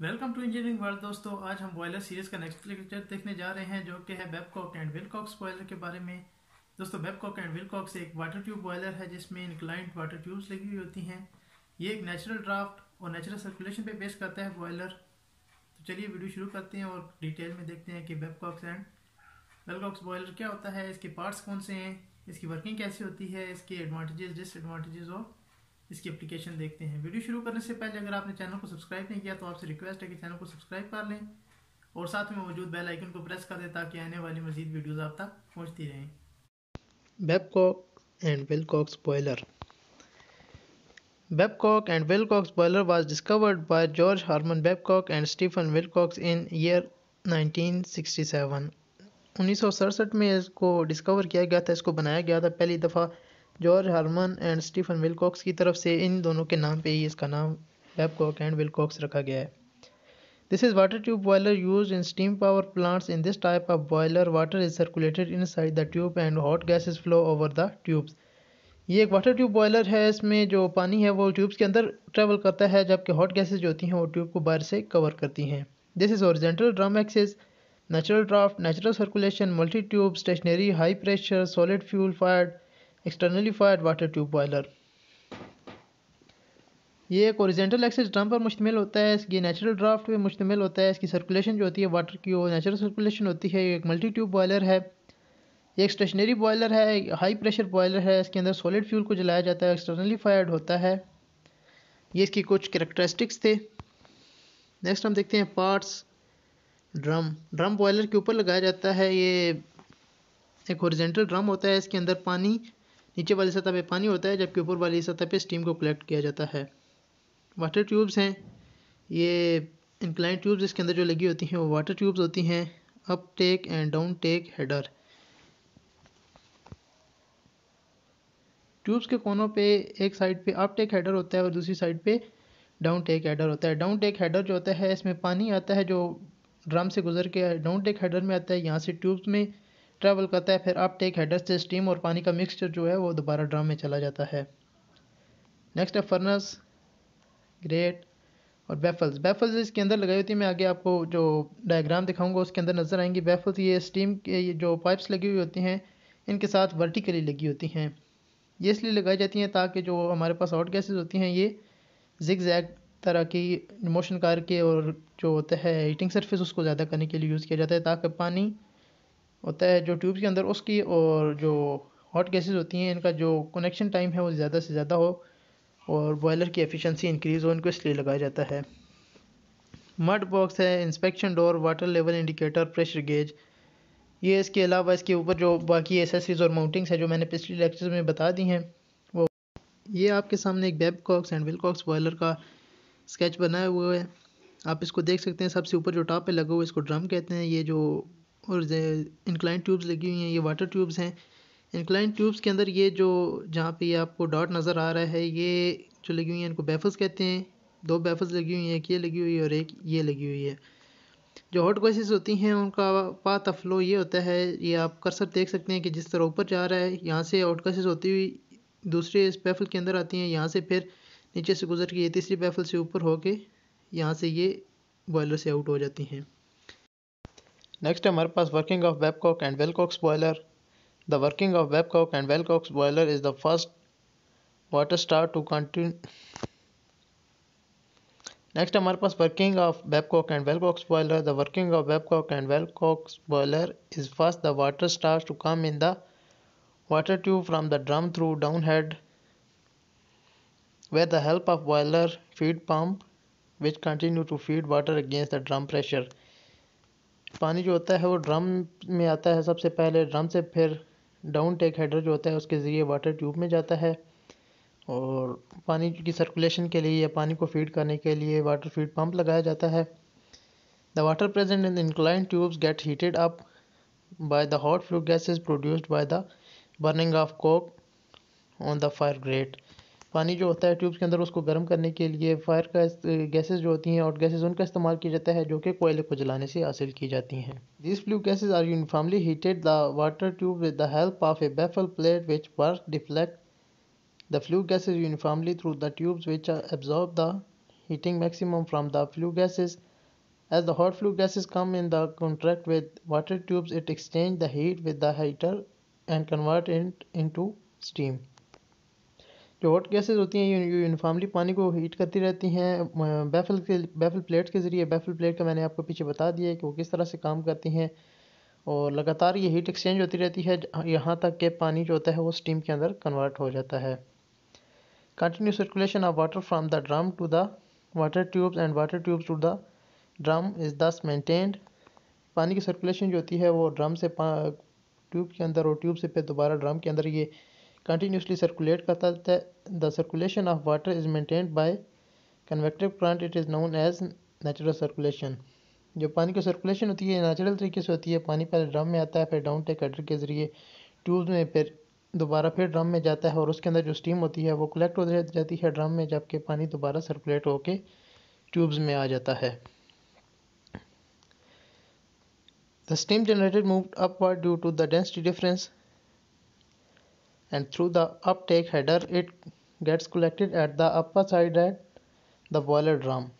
Welcome to engineering world दोस्तों आज हम बॉयलर सीरीज का नेक्स्ट लेक्चर देखने जा रहे हैं जो कि है बेबकॉक एंड विलकॉक्स बॉयलर के बारे में दोस्तों बेबकॉक एंड विलकॉक्स एक वाटर ट्यूब बॉयलर है जिसमें इनक्लाइंट वाटर ट्यूब्स लगी हुई होती हैं ये एक नेचुरल ड्राफ्ट और नेचुरल सर्कुलेशन पर बेस करता है बॉयलर तो चलिए वीडियो शुरू करते हैं और डिटेल में देखते हैं कि बेबकॉक्स एंड वेलकॉक्स बॉयलर क्या होता है इसके पार्ट्स कौन से हैं इसकी वर्किंग कैसी होती है इसके एडवांटेजेस डिसएडवांटेजेस और इसकी एप्लीकेशन देखते हैं वीडियो शुरू करने से पहले अगर आपने चैनल को सब्सक्राइब नहीं किया तो आपसे रिक्वेस्ट है कि चैनल को सब्सक्राइब कर लें और साथ में मौजूद बेल आइकन को प्रेस कर दें ताकि आने वाली मजीद वीडियोज़ आप तक पहुँचती रहें Babcock and Wilcox boiler Babcock and Wilcox boiler was discovered by George Harmon Babcock and Stephen Wilcox in year 1967. 1967 में इसको डिस्कवर किया गया था इसको बनाया गया था पहली दफ़ा George Herman and Stephen Wilcox की तरफ से इन दोनों के नाम पे ही इसका नाम वेबकॉक एंड विलकॉक्स रखा गया है this This is water tube boiler used in steam power plants. In this type of boiler, water is circulated inside the tube and hot gases flow over the tubes ये एक water tube boiler है इसमें जो पानी है वो tubes के अंदर ट्रेवल करता है जबकि हॉट गैसेज जो होती हैं वो ट्यूब को बाहर से कवर करती हैं this is horizontal drum axis natural draft natural circulation multi tube stationary high pressure solid fuel fired externally fired water tube boiler ये एक ओरिजेंटल एक्सेस ड्रम पर मुश्तमिल होता है ये नेचुरल ड्राफ्ट पे मुश्तमिल होता है इसकी सर्कुलेशन जो होती है वाटर की वो नेचुरल सर्कुलेशन होती है ये एक मल्टी ट्यूब बॉयलर है ये एक स्टेशनरी बॉयलर है हाई प्रेशर बॉयलर है इसके अंदर सॉलिड फ्यूल को जलाया जाता है एक्सटर्नली फायर्ड होता है ये इसकी कुछ करेक्टरिस्टिक्स थे नेक्स्ट हम देखते हैं पार्ट्स ड्रम ड्रम बॉयलर के ऊपर लगाया जाता है ये एक ओरिजेंटल ड्रम होता है इसके अंदर पानी नीचे वाली सतह पे पानी होता है जबकि ऊपर वाली सतह पे स्टीम को कलेक्ट किया जाता है वाटर ट्यूब्स हैं ये इंक्लाइन ट्यूब्स इसके अंदर जो लगी होती हैं वो वाटर ट्यूब्स होती हैं up take and down take header tubes के कोनों पे एक साइड पे अप टेक हेडर होता है और दूसरी साइड पे डाउन टेक हेडर होता है डाउन टेक हेडर जो होता है इसमें पानी आता है जो ड्रम से गुजर के डाउन टेक हेडर में आता है यहाँ से ट्यूब्स में ट्रैवल करता है फिर आप टेक हेडर से स्टीम और पानी का मिक्सचर जो है वो दोबारा ड्रम में चला जाता है नेक्स्ट है फर्नस ग्रेट और बेफल्स बैफल्स इसके अंदर लगाई होती है मैं आगे आपको जो डायग्राम दिखाऊंगा उसके अंदर नज़र आएंगी बेफल्स ये स्टीम के ये जो पाइप्स लगी हुई होती हैं इनके साथ वर्टिकली लगी होती हैं ये इसलिए लगाई जाती हैं ताकि जो हमारे पास आउट गैसेज होती हैं ये जिग जैग तरह की मोशन कार के और जो होता है हीटिंग सर्फिस उसको ज़्यादा करने के लिए यूज़ किया जाता है ताकि पानी होता है जो ट्यूब के अंदर उसकी और जो हॉट गैसेस होती हैं इनका जो कनेक्शन टाइम है वो ज़्यादा से ज़्यादा हो और बॉयलर की एफिशिएंसी इंक्रीज़ हो इनको इसलिए लगाया जाता है मड बॉक्स है inspection door water level indicator pressure gauge ये इसके अलावा इसके ऊपर जो बाकी एसेसरीज और माउंटिंग्स है जो मैंने पिछले लेक्चर में बता दी हैं वो ये आपके सामने एक Babcock and Wilcox boiler का स्केच बनाया हुआ है आप इसको देख सकते हैं सबसे ऊपर जो टॉप पे लगा हुआ है इसको ड्रम कहते हैं ये जो और इंक्लाइन ट्यूब्स लगी हुई हैं ये वाटर ट्यूब्स हैं इंक्लाइन ट्यूब्स के अंदर ये जो जहाँ पे ये आपको डॉट नज़र आ रहा है ये जो लगी हुई हैं इनको बैफल्स कहते हैं दो बैफल्स लगी हुई हैं एक ये लगी हुई है और एक ये लगी हुई है जो हॉट गैसेस होती हैं उनका पात ऑफ फ्लो ये होता है ये आप कर्सर देख सकते हैं कि जिस तरह ऊपर जा रहा है यहाँ से हॉट गैसेस होती हुई दूसरे इस बैफल के अंदर आती हैं यहाँ से फिर नीचे से गुजर के ये तीसरी बैफल से ऊपर होके यहाँ से ये बॉयलर से आउट हो जाती हैं Next time pass working of Babcock and Wilcox boiler. The working of Babcock and Wilcox boiler is the first water star to continue. Next हमारे पास working of Babcock and Wilcox boiler. The working of Babcock and Wilcox boiler is first the water starts to come in the water tube from the drum through downhead with the help of boiler feed pump which continue to feed water against the drum pressure पानी जो होता है वो drum में आता है सबसे पहले ड्रम से फिर डाउन टेक हेडर जो होता है उसके ज़रिए वाटर ट्यूब में जाता है और पानी की सर्कुलेशन के लिए या पानी को फीड करने के लिए वाटर फीड पंप लगाया जाता है the water present in incline tubes get heated up by the hot flue gases produced by the burning of coke on the fire grate पानी जो होता है ट्यूब्स के अंदर उसको गर्म करने के लिए फायर का गैसेज जो होती हैं और गैसेज उनका इस्तेमाल किया जाता है जो कि कोयले को जलाने से हासिल की जाती हैं this flue gases are uniformly heated the water tube with the help of a baffle plate which work deflect the flue gases uniformly through the tubes which absorb the heating maximum from the flue gases as the hot flue gases come in the contract with water tubes it exchange the heat with the heater and convert it into steam जो hot gases होती हैं ये uniformly पानी को heat करती रहती हैं baffle के बैफल प्लेट के ज़रिए बैफल प्लेट का मैंने आपको पीछे बता दिया है कि वो किस तरह से काम करती हैं और लगातार ये हीट एक्सचेंज होती रहती है यहाँ तक के पानी जो होता है वो स्टीम के अंदर कन्वर्ट हो जाता है continue circulation of water from the drum to the water tubes and water tube to the drum is thus maintained पानी की सर्कुलेशन जो होती है वो ड्रम से ट्यूब के अंदर और ट्यूब से फिर दोबारा ड्राम के अंदर ये कंटिन्यूसली सर्कुलेट करता रहता है the circulation of water is maintained by convective current it is known as natural circulation जो पानी की सर्कुलेशन होती है नेचुरल तरीके से होती है पानी पहले ड्रम में आता है फिर डाउन टेक कटर के ज़रिए ट्यूब में फिर दोबारा फिर ड्रम में जाता है और उसके अंदर जो स्टीम होती है वो कलेक्ट हो जाती है ड्रम में जबकि पानी दोबारा सर्कुलेट होकर ट्यूब्स में आ जाता है the steam generated move upward due to the density difference and through the uptake header it gets collected at the upper side at the boiler drum.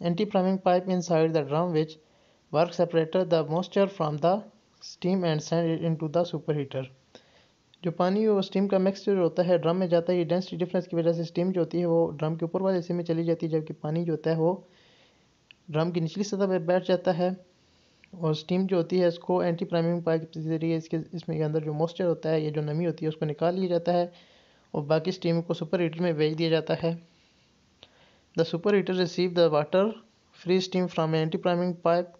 Anti-priming pipe inside the drum which work separated the moisture from the steam and send it into the superheater. जो पानी वो steam का mixture होता है drum में जाता है ये डेंसिटी डिफरेंस की वजह से स्टीम जो होती है वो ड्रम के ऊपर वाले हिस्से में चली जाती है जबकि पानी जो होता है वो ड्रम की निचली सतह पर बैठ जाता है और स्टीम जो होती है इसको एंटी प्राइमिंग पाइप के जरिए इसके इसमें के अंदर जो मॉइस्चर होता है या जो नमी होती है उसको निकाल लिया जाता है और बाकी स्टीम को सुपर हीटर में भेज दिया जाता है the super heater receive the water free steam from anti priming pipe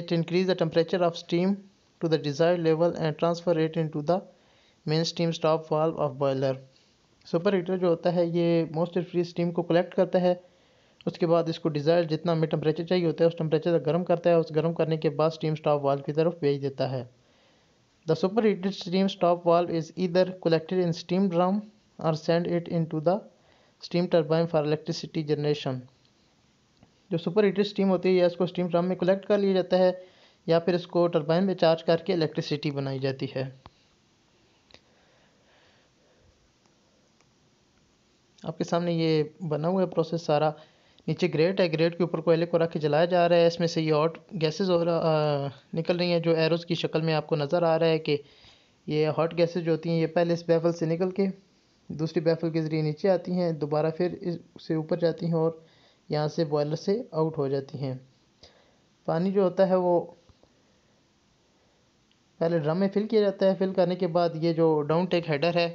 it increase the temperature of steam to the desire level and transfer rate into the main steam stop valve of boiler super heater जो होता है ये moisture free steam को collect करता है उसके बाद इसको डिज़ायर जितना हमें टेम्परेचर चाहिए होता है उस टेम्परेचर तक गर्म करता है उस गर्म करने के बाद स्टीम स्टॉप वाल्व की तरफ भेज देता है the super heated steam stop valve is इधर कलेक्टेड इन स्टीम ड्रम और send it into the steam turbine for electricity generation जो सुपर हीटेड स्टीम होती है या इसको स्टीम ड्रम में कलेक्ट कर लिया जाता है या फिर इसको टर्बाइन में चार्ज करके इलेक्ट्रिसिटी बनाई जाती है आपके सामने ये बना हुआ है प्रोसेस सारा नीचे ग्रेट है ग्रेट के ऊपर कोयले को रख के जलाया जा रहा है इसमें से ये हॉट गैसेज हो रहा निकल रही हैं जो एरोज़ की शक्ल में आपको नज़र आ रहा है कि ये हॉट गैसेज जो होती हैं ये पहले इस बैफल से निकल के दूसरी बैफल के ज़रिए नीचे आती हैं दोबारा फिर इससे ऊपर जाती हैं और यहाँ से बॉयलर से आउट हो जाती हैं पानी जो होता है वो पहले ड्रम में फिल किया जाता है फिल करने के बाद ये जो डाउन टेक हेडर है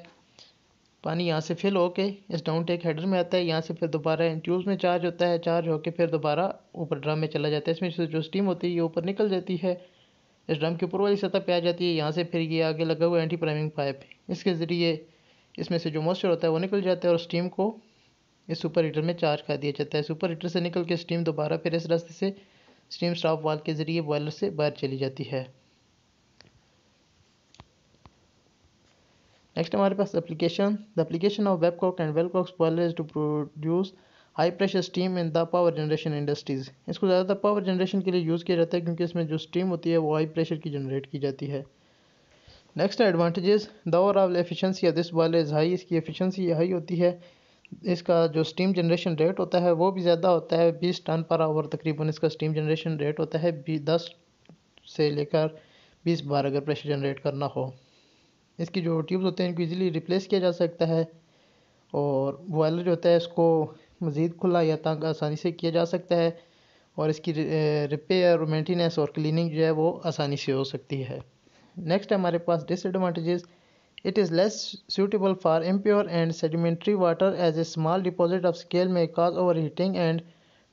पानी यहाँ से फिल होके इस डाउन टेक हेडर में आता है यहाँ से फिर दोबारा इन ट्यूब्स में चार्ज होता है चार्ज होके फिर दोबारा ऊपर ड्रम में चला जाता है इसमें से जो स्टीम होती है ये ऊपर निकल जाती है इस ड्रम के ऊपर वाली सतह पे आ जाती है यहाँ से फिर ये आगे लगा हुआ एंटी प्राइमिंग पाइप इसके ज़रिए इसमें से जो मॉइस्चर होता है वो निकल जाता है और स्टीम को इस सुपर हीटर में चार्ज कर दिया जाता है सुपर हीटर से निकल के स्टीम दोबारा फिर इस रास्ते से स्टीम स्टाफ वाल के ज़रिए बॉयलर से बाहर चली जाती है नेक्स्ट हमारे पास application the application of Babcock and Wilcox boilers to produce high pressure steam in the power generation industries इसको ज़्यादातर पावर जनरेशन के लिए यूज़ किया जाता है क्योंकि इसमें जो स्टीम होती है वो हाई प्रेशर की जनरेट की जाती है next advantages the overall efficiency of this boiler is high इसकी एफिशिएंसी हाई होती है इसका जो स्टीम जनरेशन रेट होता है वो भी ज़्यादा होता है बीस टन पर आवर तकरीबन इसका स्टीम जनरेशन रेट होता है दस से लेकर बीस बार अगर प्रेशर जनरेट करना हो इसकी जो ट्यूब्स होते हैं इनको ईज़िली रिप्लेस किया जा सकता है और बॉयलर जो होता है इसको मज़ीद खुला या तंग आसानी से किया जा सकता है और इसकी रिपेयर मेंटेनेंस और क्लीनिंग जो है वो आसानी से हो सकती है नेक्स्ट हमारे पास disadvantages it is less suitable for impure and sedimentary water as a small deposit of scale may cause over heating and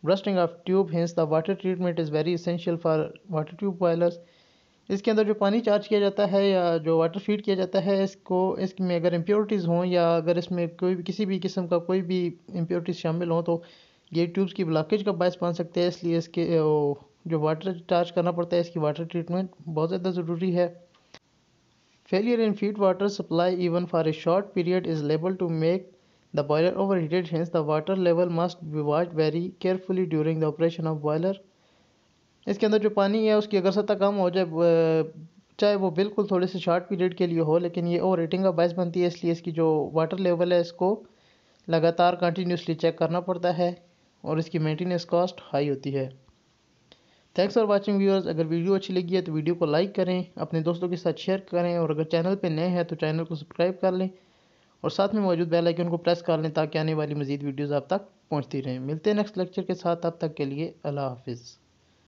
bursting of tube hence the water treatment is very essential for water tube boilers इसके अंदर जो पानी charge किया जाता है या जो water feed किया जाता है इसको इसमें अगर इम्प्योरिटीज़ हों या अगर इसमें कोई भी किसी भी किस्म का कोई भी इम्प्योरिटीज़ शामिल हों तो ये ट्यूब्स की ब्लॉकेज का बायस बन सकते हैं इसलिए इसके जो वाटर चार्ज करना पड़ता है इसकी वाटर ट्रीटमेंट बहुत ज़्यादा ज़रूरी है failure in feed water supply even for a short period is liable to make the boiler over heated hence the water level must be watched very carefully during the operation of boiler इसके अंदर जो पानी है उसकी अगर सतह कम हो जाए चाहे वो बिल्कुल थोड़े से शॉर्ट पीरियड के लिए हो लेकिन ये ओवर रेटिंग का बायस बनती है इसलिए इसकी जो वाटर लेवल है इसको लगातार कंटिन्यूसली चेक करना पड़ता है और इसकी मेंटेनेंस कॉस्ट हाई होती है थैंक्स फॉर वाचिंग व्यूअर्स अगर वीडियो अच्छी लगी है तो वीडियो को लाइक करें अपने दोस्तों के साथ शेयर करें और अगर चैनल पर नए हैं तो चैनल को सब्सक्राइब कर लें और साथ में मौजूद बेल आइकन को प्रेस कर लें ताकि आने वाली मजीद वीडियोज़ आप तक पहुँचती रहें मिलते हैं नेक्स्ट लेक्चर के साथ अब तक के लिए अल्लाह हाफिज़